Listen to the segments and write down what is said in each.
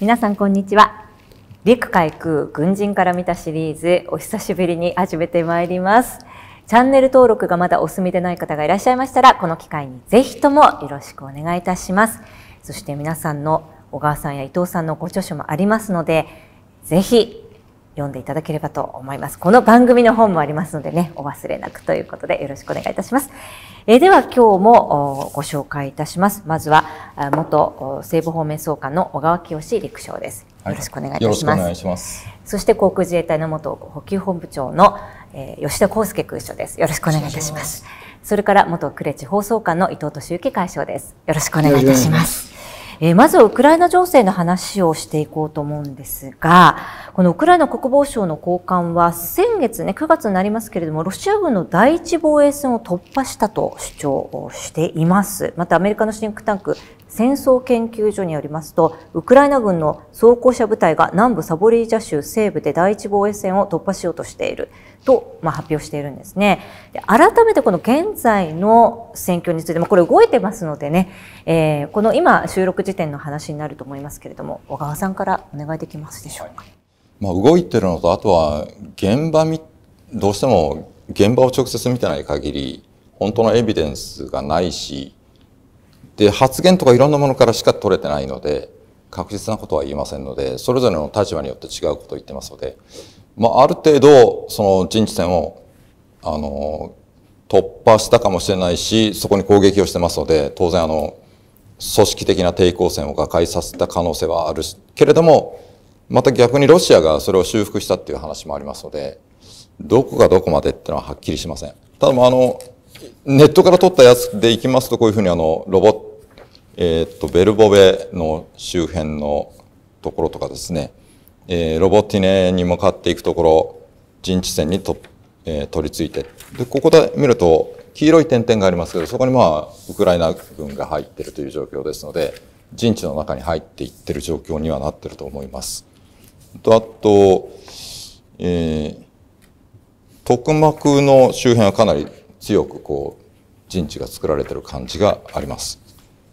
皆さんこんにちは陸海空軍人から見たシリーズお久しぶりに始めてまいりますチャンネル登録がまだお済みでない方がいらっしゃいましたらこの機会にぜひともよろしくお願いいたしますそして皆さんの小川さんや伊藤さんのご著書もありますのでぜひ読んでいただければと思いますこの番組の本もありますのでねお忘れなくということでよろしくお願いいたしますえでは今日もご紹介いたします。まずは元西部方面総監の小川清陸将です。よろしくお願いいたします。はい、しますそして航空自衛隊の元補給本部長の、え吉田康介空将です。よろしくお願いいたします。それから元呉地放送官の伊藤敏行会長です。よろしくお願いいたします。えー、まずウクライナ情勢の話をしていこうと思うんですが、このウクライナ国防省の高官は先月ね、9月になりますけれども、ロシア軍の第一防衛線を突破したと主張しています。またアメリカのシンクタンク、戦争研究所によりますと、ウクライナ軍の装甲車部隊が南部サボリージャ州西部で第一防衛線を突破しようとしていると、まあ、発表しているんですね改めてこの現在の戦況について、まあ、これ動いてますのでね、えー、この今収録時点の話になると思いますけれども、小川さんからお願いできますでしょうか。まあ、動いてるのと、あとは現場み、どうしても現場を直接見てない限り、本当のエビデンスがないし、で発言とかいろんなものからしか取れてないので確実なことは言えませんのでそれぞれの立場によって違うことを言ってますので、まあ、ある程度その陣地戦をあの突破したかもしれないしそこに攻撃をしてますので当然あの組織的な抵抗戦を瓦解させた可能性はあるけれどもまた逆にロシアがそれを修復したっていう話もありますのでどこがどこまでっていうのははっきりしません。ただもあのネットから取ったやつでいきますとこういうふうにあのロボットえっと、ベルボベの周辺のところとかですね、えー、ロボティネに向かっていくところ、陣地線にと、えー、取り付いて、で、ここで見ると、黄色い点々がありますけど、そこにまあ、ウクライナ軍が入っているという状況ですので、陣地の中に入っていってる状況にはなってると思います。と、あと、えー、徳幕の周辺はかなり強くこう、陣地が作られてる感じがあります。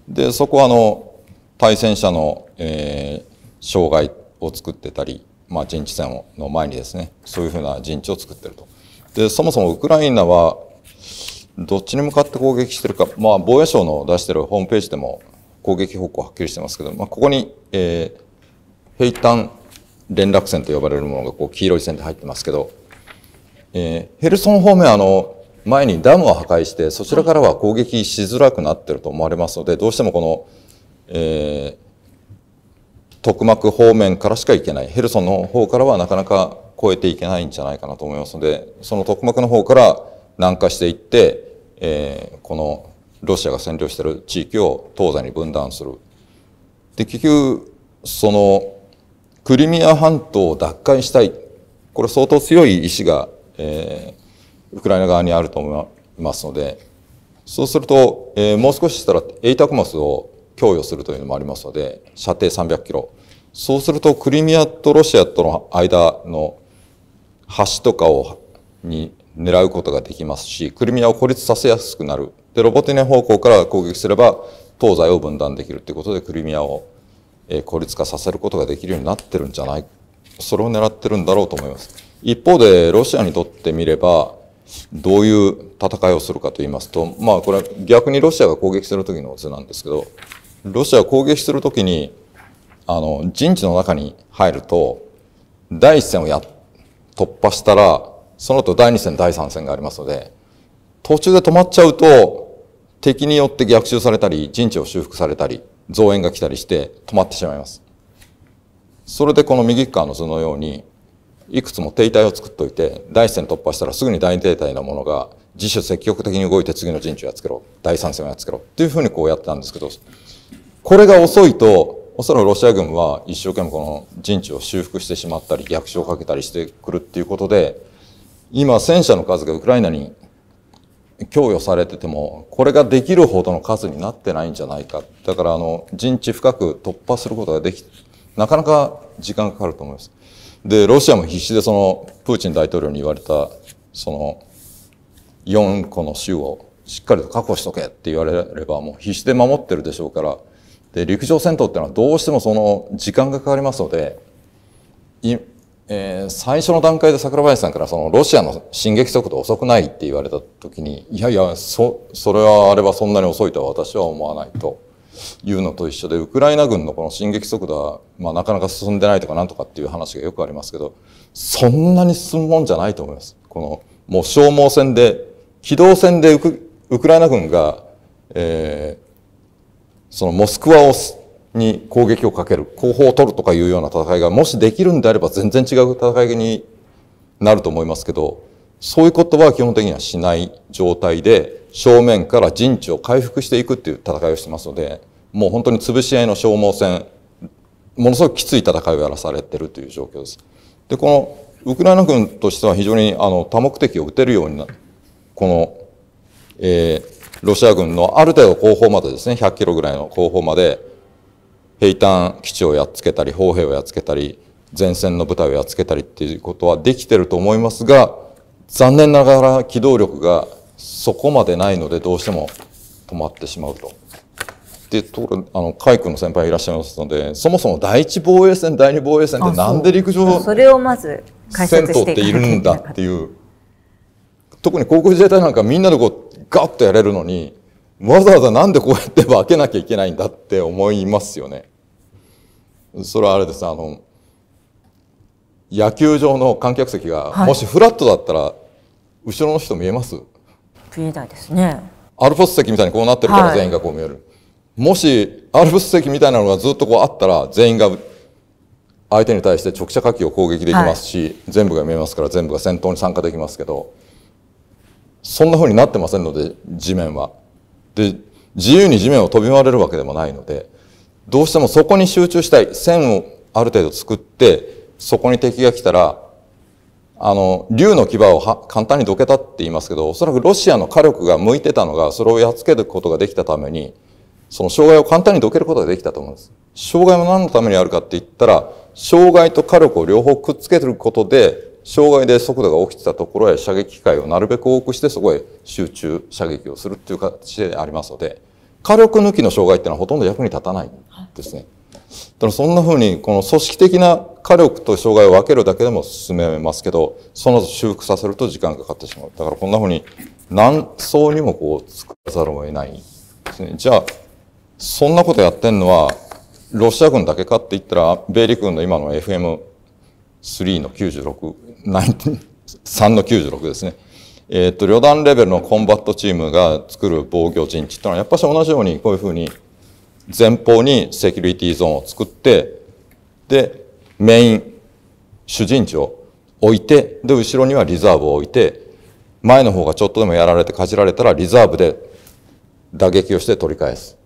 でそこはあの対戦者の、えー、障害を作ってたり、まあ、陣地戦の前にですねそういうふうな陣地を作ってると。でそもそもウクライナはどっちに向かって攻撃してるか、まあ、防衛省の出してるホームページでも攻撃方向はっきりしてますけど、まあ、ここに、えー、平坦連絡線と呼ばれるものがこう黄色い線で入ってますけど、えー、ヘルソン方面あの前にダムを破壊してそちらからは攻撃しづらくなってると思われますので、どうしてもこの、えー、徳幕方面からしか行けないヘルソンの方からはなかなか越えていけないんじゃないかなと思いますのでその徳幕の方から南下していって、えー、このロシアが占領している地域を東西に分断する。で結局そのクリミア半島を奪還したいこれ相当強い意志が、えー、ウクライナ側にあると思いますのでそうすると、えー、もう少ししたら ATACMS を供与するというのもありますので射程300キロそうするとクリミアとロシアとの間の橋とかをに狙うことができますしクリミアを孤立させやすくなるでロボティネ方向から攻撃すれば東西を分断できるということでクリミアを孤立化させることができるようになってるんじゃないそれを狙ってるんだろうと思います一方でロシアにとってみればどういう戦いをするかと言いますと、まあこれは逆にロシアが攻撃する時の図なんですけど、ロシアが攻撃する時に、あの、陣地の中に入ると、第一線をや、突破したら、その後第二戦、第三戦がありますので、途中で止まっちゃうと、敵によって逆襲されたり、陣地を修復されたり、増援が来たりして止まってしまいます。それでこの右側の図のように、いくつも停滞を作っておいて第一線突破したらすぐに第二停滞のものが自主積極的に動いて次の陣地をやっつけろ第三戦をやっつけろっていうふうにこうやってたんですけどこれが遅いとおそらくロシア軍は一生懸命この陣地を修復してしまったり逆襲をかけたりしてくるっていうことで今戦車の数がウクライナに供与されててもこれができるほどの数になってないんじゃないかだからあの陣地深く突破することができなかなか時間かかると思います。で、ロシアも必死でその、プーチン大統領に言われた、その、4個の州をしっかりと確保しとけって言われれば、もう必死で守ってるでしょうから、で、陸上戦闘っていうのはどうしてもその、時間がかかりますので、いえー、最初の段階で桜林さんからそのロシアの進撃速度遅くないって言われた時に、いやいや、そ、それはあればそんなに遅いとは私は思わないというのと一緒で、ウクライナ軍のこの進撃速度は、まあ、なかなか進んでないとかなんとかっていう話がよくありますけど、そんなに進むもんじゃないと思います。この、もう消耗戦で、機動戦でウクウクライナ軍が、えー、そのモスクワをに攻撃をかける、後方を取るとかいうような戦いが、もしできるんであれば全然違う戦いになると思いますけど、そういうことは基本的にはしない状態で、正面から陣地を回復していくっていう戦いをしてますので、もう本当に潰し合いの消耗戦ものすごくきつい戦いをやらされてるという状況です。でこのウクライナ軍としては非常にあの多目的を打てるようになこの、えー、ロシア軍のある程度後方までですね100キロぐらいの後方まで兵站基地をやっつけたり砲兵をやっつけたり前線の部隊をやっつけたりっていうことはできてると思いますが残念ながら機動力がそこまでないのでどうしても止まってしまうと。っうところ、あの、海軍の先輩いらっしゃいますので、そもそも第一防衛線、第二防衛線ってなんで陸上それをまず戦闘っているんだっていう。特に航空自衛隊なんかみんなでこう、ガッとやれるのに、わざわざなんでこうやって分けなきゃいけないんだって思いますよね。それはあれです、あの、野球場の観客席が、もしフラットだったら、後ろの人見えます見えないですね。アルフォス席みたいにこうなってるから全員がこう見える。はいもし、アルプス席みたいなのがずっとこうあったら、全員が相手に対して直射火器を攻撃できますし、はい、全部が見えますから全部が戦闘に参加できますけど、そんなふうになってませんので、地面は。で、自由に地面を飛び回れるわけでもないので、どうしてもそこに集中したい。線をある程度作って、そこに敵が来たら、あの、竜の牙をは簡単にどけたって言いますけど、おそらくロシアの火力が向いてたのが、それをやっつけることができたために、その障害を簡単にどけることができたと思うんです。障害も何のためにあるかって言ったら、障害と火力を両方くっつけることで、障害で速度が起きてたところへ射撃機会をなるべく多くしてそこへ集中射撃をするっていう形でありますので、火力抜きの障害っていうのはほとんど役に立たないんですね。だからそんなふうに、この組織的な火力と障害を分けるだけでも進めますけど、その後修復させると時間がかかってしまう。だからこんなふうに何層にもこう作らざるを得ないですね。じゃあ、そんなことやってんのは、ロシア軍だけかって言ったら、米陸軍の今の FM3 の96、3の96ですね。えっ、ー、と、旅団レベルのコンバットチームが作る防御陣地ってのは、やっぱし同じようにこういうふうに、前方にセキュリティゾーンを作って、で、メイン、主陣地を置いて、で、後ろにはリザーブを置いて、前の方がちょっとでもやられてかじられたらリザーブで打撃をして取り返す。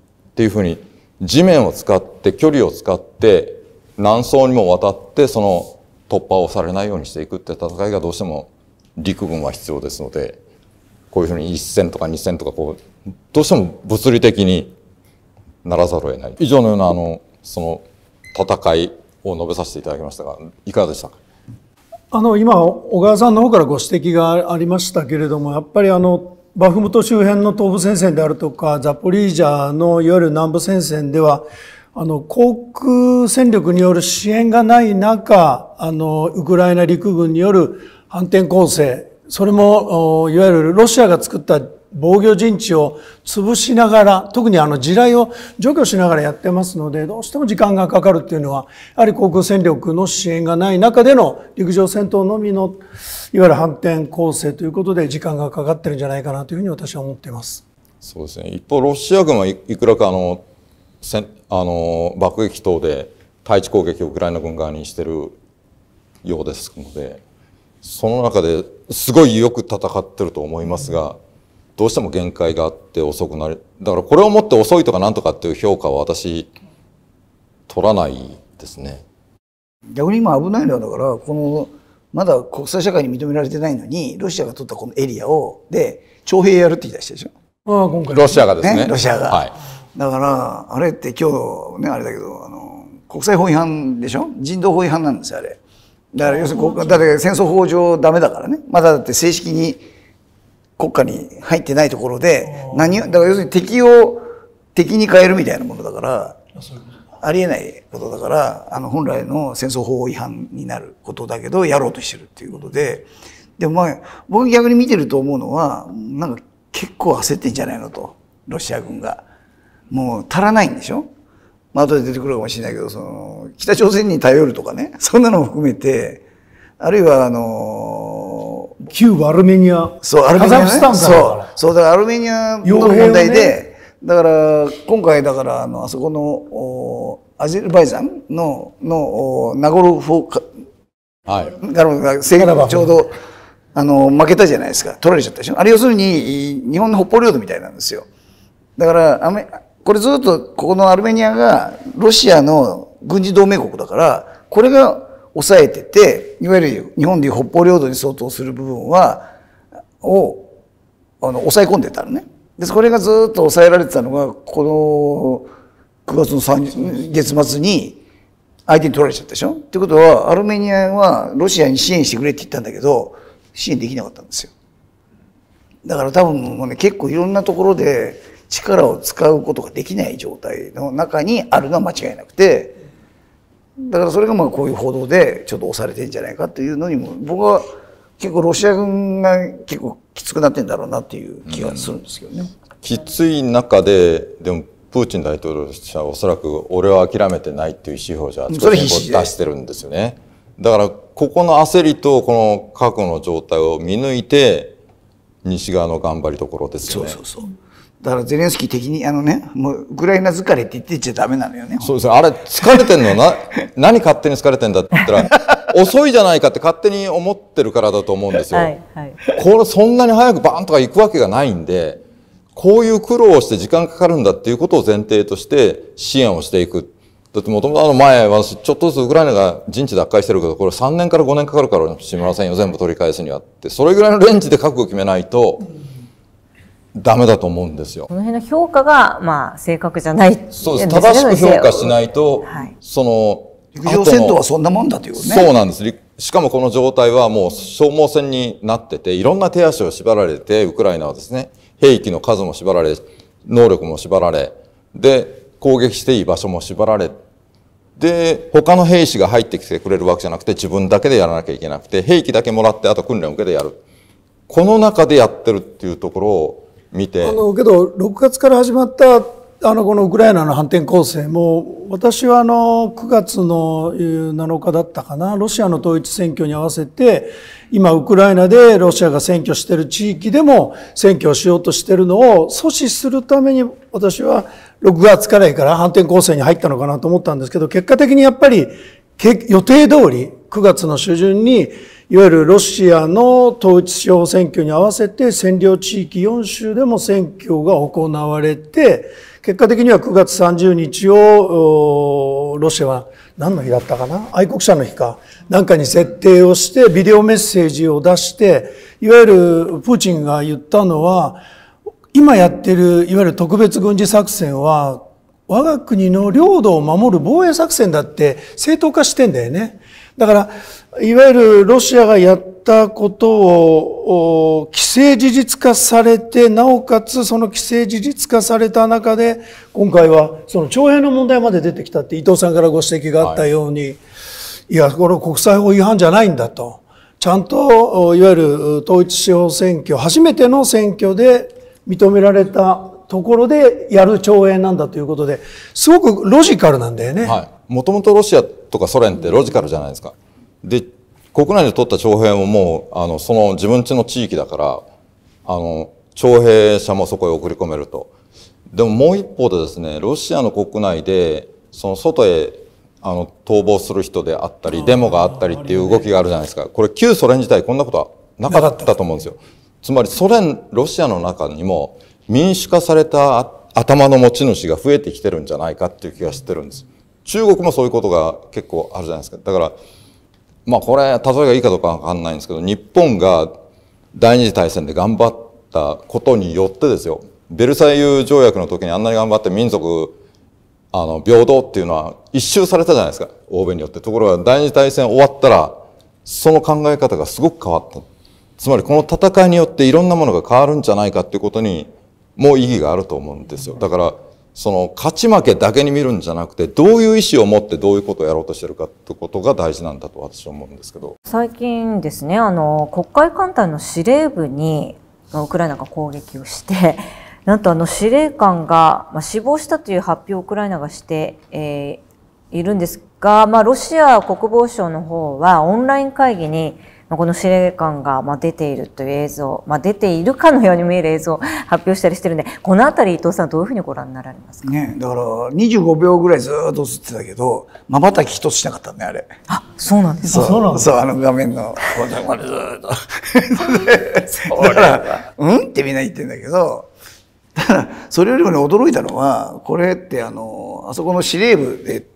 ていうふうに地面を使って距離を使って何層にもわたってその突破をされないようにしていくって戦いがどうしても陸軍は必要ですのでこういうふうに1戦とか2戦とかこうどうしても物理的にならざるを得ない以上のようなあのその戦いを述べさせていただきましたがいかがでしたかあの今小川さんの方からご指摘がありましたけれどもやっぱりあのバフムト周辺の東部戦線であるとかザポリージャのいわゆる南部戦線ではあの航空戦力による支援がない中あのウクライナ陸軍による反転攻勢それもいわゆるロシアが作った防御陣地を潰しながら、特にあの地雷を除去しながらやってますので、どうしても時間がかかるっていうのは、やはり航空戦力の支援がない中での陸上戦闘のみの、いわゆる反転攻勢ということで時間がかかってるんじゃないかなというふうに私は思っています。そうですね。一方、ロシア軍はいくらかあの、せあの、爆撃等で対地攻撃をウクライナ軍側にしてるようですので、その中ですごいよく戦ってると思いますが、うんどうしても限界があって遅くなるだからこれをもって遅いとかなんとかっていう評価は私取らないですね逆に今危ないのはだからこのまだ国際社会に認められてないのにロシアが取ったこのエリアをで徴兵やるって言い出したでしょああ今回ロシアがですね、ロシアが、はい、だからあれって今日ねあれだけどあの国際法違反でしょ人道法違反なんですよあれだから要するにだって戦争法上ダメだからねまだだって正式に国家に入ってないところで何だから要するに敵を敵に変えるみたいなものだからありえないことだからあの本来の戦争法違反になることだけどやろうとしてるっていうことででもまあ僕逆に見てると思うのはなんか結構焦ってんじゃないのとロシア軍が。もう足らないんでしょまあ後で出てくるかもしれないけど、その、北朝鮮に頼るとかね、そんなのも含めて、あるいはあの、旧アルメニア、そうアルメニア、ね、そうそうだからアルメニアの問題で、ね、だから今回だからあのあそこのおアゼルバイジャンののおナゴルフォか、はい、ガロが制ちょうどあの負けたじゃないですか取られちゃったでしょあれ要するに日本の北方領土みたいなんですよだからアメこれずっとここのアルメニアがロシアの軍事同盟国だからこれが抑えてていわゆる日本でいう北方領土に相当する部分はをあの抑え込んでたのね。でそれがずっと抑えられてたのがこの9月の3月末に相手に取られちゃったでしょってことはアルメニアはロシアに支援してくれって言ったんだけど支援できなかったんですよ。だから多分もうね結構いろんなところで力を使うことができない状態の中にあるのは間違いなくてだからそれがまあこういう報道でちょっと押されてんじゃないかというのにも僕は結構ロシア軍が結構きつくなってんだろうなっていう気がするんですけどね。うん、きつい中ででもプーチン大統領としてはおそらく俺は諦めてないっていう指標じゃ出してるんですよね。だからここの焦りとこの過去の状態を見抜いて西側の頑張りどころですよね。そうそうそうだからゼレンスキー的に、あのね、もうウクライナ疲れって言ってちゃダメなのよね。そうですね。あれ、疲れてんのな、何勝手に疲れてんだって言ったら、遅いじゃないかって勝手に思ってるからだと思うんですよ。はい、はい、これ、そんなに早くバーンとか行くわけがないんで、こういう苦労をして時間かかるんだっていうことを前提として支援をしていく。だってもともとあの前、私、ちょっとずつウクライナが陣地奪回してるけど、これ3年から5年かかるから、志村さんよ、全部取り返すにはって、それぐらいのレンジで覚悟決めないと、うんダメだと思うんですよ。この辺の評価が、まあ、正確じゃない、ね、そうです。正しく評価しないと、はい、その、陸上戦闘はそんなもんだというね。そうなんです。しかもこの状態はもう消耗戦になってて、いろんな手足を縛られて、ウクライナはですね、兵器の数も縛られ、能力も縛られ、で、攻撃していい場所も縛られで、他の兵士が入ってきてくれるわけじゃなくて、自分だけでやらなきゃいけなくて、兵器だけもらって、あと訓練を受けてやる。この中でやってるっていうところを、見てあのけど6月から始まったあのこのウクライナの反転攻勢も私はあの9月の7日だったかなロシアの統一選挙に合わせて今ウクライナでロシアが選挙している地域でも選挙をしようとしているのを阻止するために私は6月からいから反転攻勢に入ったのかなと思ったんですけど結果的にやっぱり予定通り9月の初旬にいわゆるロシアの統一地方選挙に合わせて占領地域4州でも選挙が行われて、結果的には9月30日を、ロシアは何の日だったかな愛国者の日か。なんかに設定をして、ビデオメッセージを出して、いわゆるプーチンが言ったのは、今やってる、いわゆる特別軍事作戦は、我が国の領土を守る防衛作戦だって正当化してんだよね。だから、いわゆるロシアがやったことを既成事実化されて、なおかつその既成事実化された中で、今回はその徴兵の問題まで出てきたって伊藤さんからご指摘があったように、はい、いや、これ国際法違反じゃないんだと。ちゃんと、いわゆる統一地方選挙、初めての選挙で認められたところでやる兆円なんだということで、すごくロジカルなんだよね。はい。もともとロシアとかソ連ってロジカルじゃないですか。で、国内で取った徴兵ももう、あの、その自分ちの地域だから、あの、徴兵者もそこへ送り込めると。でももう一方でですね、ロシアの国内で、その外へ、あの、逃亡する人であったり、デモがあったりっていう動きがあるじゃないですか。これ旧ソ連自体こんなことはなかったと思うんですよ。つまりソ連、ロシアの中にも、民主化された頭の持ち主が増えてきてるんじゃないかっていう気がしてるんです。中国もそういうことが結構あるじゃないですか。だから、まあこれ、例えがいいかどうかわかんないんですけど、日本が第二次大戦で頑張ったことによってですよ、ベルサイユ条約の時にあんなに頑張って民族、あの、平等っていうのは一周されたじゃないですか、欧米によって。ところが第二次大戦終わったら、その考え方がすごく変わった。つまりこの戦いによっていろんなものが変わるんじゃないかっていうことに、も意義があると思うんですよ。だから、その勝ち負けだけに見るんじゃなくてどういう意思を持ってどういうことをやろうとしてるかってことが大事なんだと私は思うんですけど最近ですねあの黒海艦隊の司令部にウクライナが攻撃をして なんとあの司令官が、まあ、死亡したという発表をウクライナがして、えー、いるんですが、まあ、ロシア国防省の方はオンライン会議にまあ、この司令官がまあ出ているという映像、まあ、出ているかのように見える映像を 発表したりしてるんでこの辺り伊藤さんどういうふうにご覧になられますか、ね、だから25秒ぐらいずっと映ってたけどまばたき一つしなかったねあれあそうなんですかそうそうあの画面のだから「うん?」ってみんな言ってんだけどただそれよりも、ね、驚いたのはこれってあのあそこの司令部で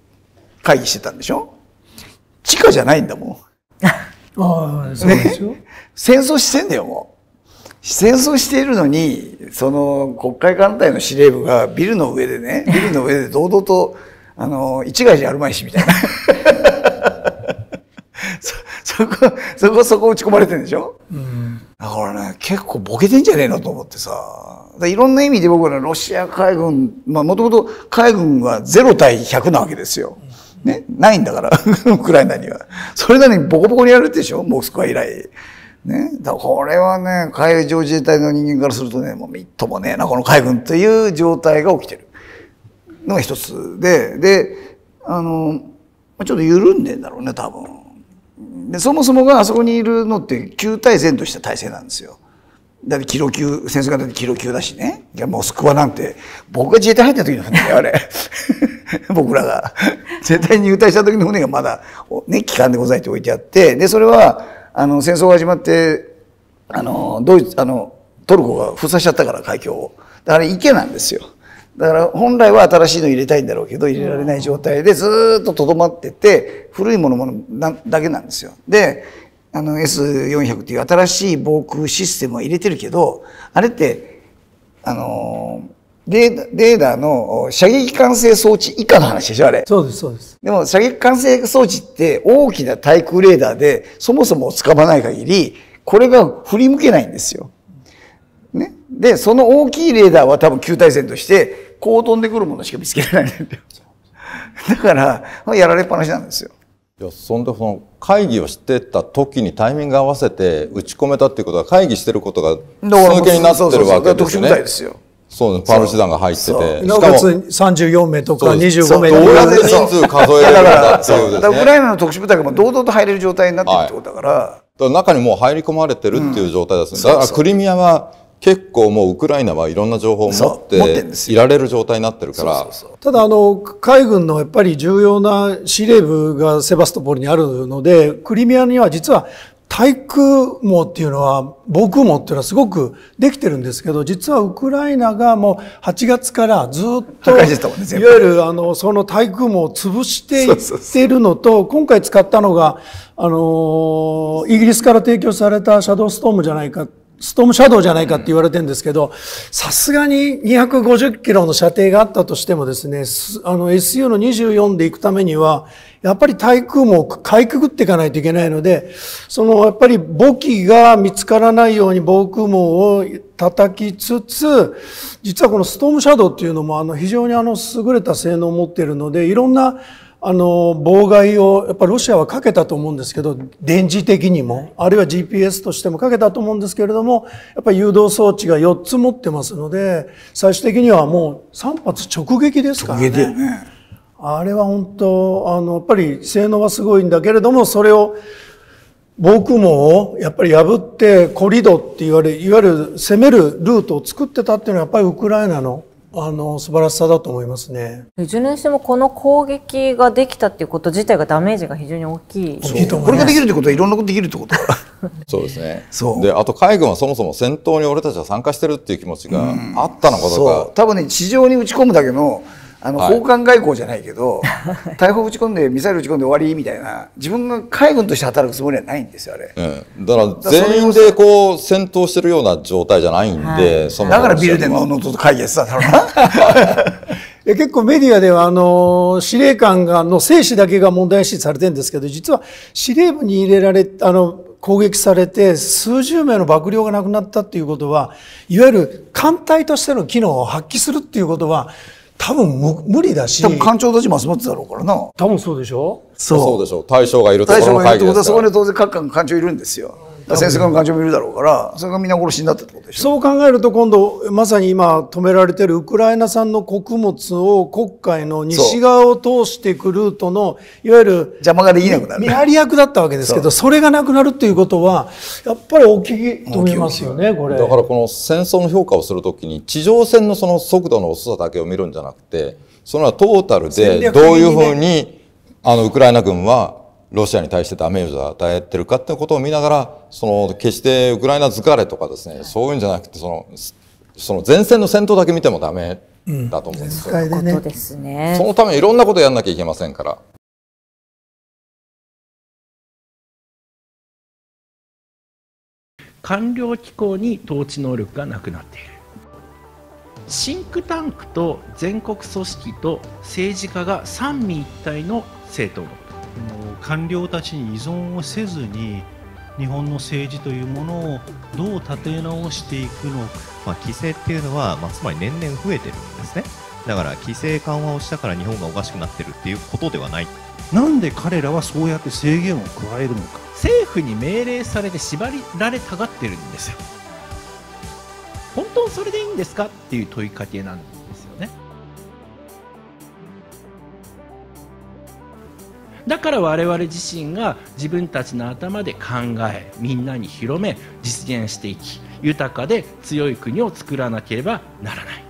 会議してたんでしょ地下じゃないんだもん。ああ、そうですよ、ね、戦争してんだよ、もう。戦争しているのに、その国会艦隊の司令部がビルの上でね、ビルの上で堂々と、あの、一概じゃあるまいし、みたいな。そ、そこ、そこ、そこ打ち込まれてんでしょ、うん、だからね、結構ボケてんじゃねえのと思ってさ。いろんな意味で僕らロシア海軍、まあもともと海軍は0対100なわけですよ。ね、ないんだから、ウクライナには。それなのにボコボコにやるでしょ、モスクワ以来。ね。だからこれはね、海上自衛隊の人間からするとね、もうみっともねえな、この海軍という状態が起きてるのが一つで、で、あの、ちょっと緩んでんだろうね、多分。で、そもそもがあそこにいるのって旧対戦とした体制なんですよ。だってキロ級、戦争がだってキロ級だしね。いや、モスクワなんて、僕が自衛隊入った時の話だよ、あれ。僕らが。絶対入隊した時の船がまだ、ね、機関でございって置いてあって、で、それは、あの、戦争が始まって、あの、ドイツ、あの、トルコが封鎖しちゃったから、海峡を。だから池なんですよ。だから本来は新しいの入れたいんだろうけど入れられない状態でずっととどまってて古いものものだけなんですよ。であの S400 っていう新しい防空システムは入れてるけどあれってあのーレーダーの射撃管制装置以下の話でしょ、あれ。そうです、そうです。でも射撃管制装置って大きな対空レーダーでそもそも使まない限り、これが振り向けないんですよ。ね。で、その大きいレーダーは多分球体戦として、こう飛んでくるものしか見つけられないんだよ。だから、やられっぱなしなんですよ。いやそんでその会議をしてた時にタイミング合わせて打ち込めたっていうことは会議してることが続けになってるわけですよね。そうパルチ団が入ってて。なおかつ34名とか25名とか。どうやって人数数えるんだっていう、だから、ウクライナの特殊部隊がも堂々と入れる状態になってるってことだから。はい、から中にもう入り込まれてるっていう状態です、ね、うん、だからクリミアは結構もうウクライナはいろんな情報を持っていられる状態になってるからただあの海軍のやっぱり重要な司令部がセバストポリにあるのでクリミアには実は対空網っていうのは、防空網っていうのはすごくできてるんですけど、実はウクライナがもう8月からずっと、いわゆるあの、その対空網を潰していってるのと、今回使ったのが、あの、イギリスから提供されたシャドーストームじゃないかストームシャドウじゃないかって言われてるんですけど、さすがに250キロの射程があったとしてもですね、あの SU の24で行くためには、やっぱり対空もかいくぐっていかないといけないので、そのやっぱり母機が見つからないように防空網を叩きつつ、実はこのストームシャドウっていうのもあの非常にあの優れた性能を持っているので、いろんなあの妨害をやっぱロシアはかけたと思うんですけど電磁的にもあるいは GPS としてもかけたと思うんですけれどもやっぱり誘導装置が4つ持ってますので最終的にはもう3発直撃ですからね。ねあれは本当あのやっぱり性能はすごいんだけれどもそれを防空網をやっぱり破ってコリドって言われいわゆる攻めるルートを作ってたっていうのはやっぱりウクライナのあの素晴らしさだと思いますね。いずれにしてもこの攻撃ができたっていうこと自体がダメージが非常に大きい。いこれができるってことはいろんなことできるってこと。そうですね。であと海軍はそもそも戦闘に俺たちは参加してるっていう気持ちがあったのかどうか。うん、多分ね地上に打ち込むだけの。あの、はい、外交じゃないけど、大砲撃ち込んでミサイル撃ち込んで終わりみたいな自分が海軍として働くつもりはないんですよあれ、うん、だから全員でこう戦闘してるような状態じゃないんで、はい、そのだからビルでののと会議やってただろうな。いや結構メディアではあの司令官がの生死だけが問題視されてるんですけど実は司令部に入れられあの攻撃されて数十名の幕僚が亡くなったっていうことはいわゆる艦隊としての機能を発揮するっていうことは多分無理だし。多分官庁たちも集まってたろうからな。多分そうでしょそう。そうでしょう。大将がいるところの会議ですから。大将がいるとことは、そこに当然各官官庁いるんですよ。潜水艦の艦長もいるだろうからそれが皆殺しになったってことでしょそう考えると今度まさに今止められてるウクライナ産の穀物を国会の西側を通してくルートのいわゆる邪魔ができなくなる、ね、見張り役だったわけですけどそれがなくなるっていうことはやっぱり大きいと思いますよねこれだからこの戦争の評価をするときに地上戦のその速度の遅さだけを見るんじゃなくてそのトータルでどういうふうに、ね、あのウクライナ軍はロシアに対してダメージを与えてるかっていうことを見ながら、その、決してウクライナ疲れとかですね、そういうんじゃなくて、その、その前線の戦闘だけ見てもダメだと思うんですよ。うん、ですね。そのためいろんなことやんなきゃいけませんから。官僚機構に統治能力がなくなっているシンクタンクと全国組織と政治家が三位一体の政党官僚たちに依存をせずに日本の政治というものをどう立て直していくのか、まあ、規制っていうのは、まあ、つまり年々増えてるんですねだから規制緩和をしたから日本がおかしくなってるっていうことではないなんで彼らはそうやって制限を加えるのか政府に命令されて縛られたがってるんですよ本当それでいいんですかっていう問いかけなんですだから我々自身が自分たちの頭で考えみんなに広め実現していき豊かで強い国を作らなければならない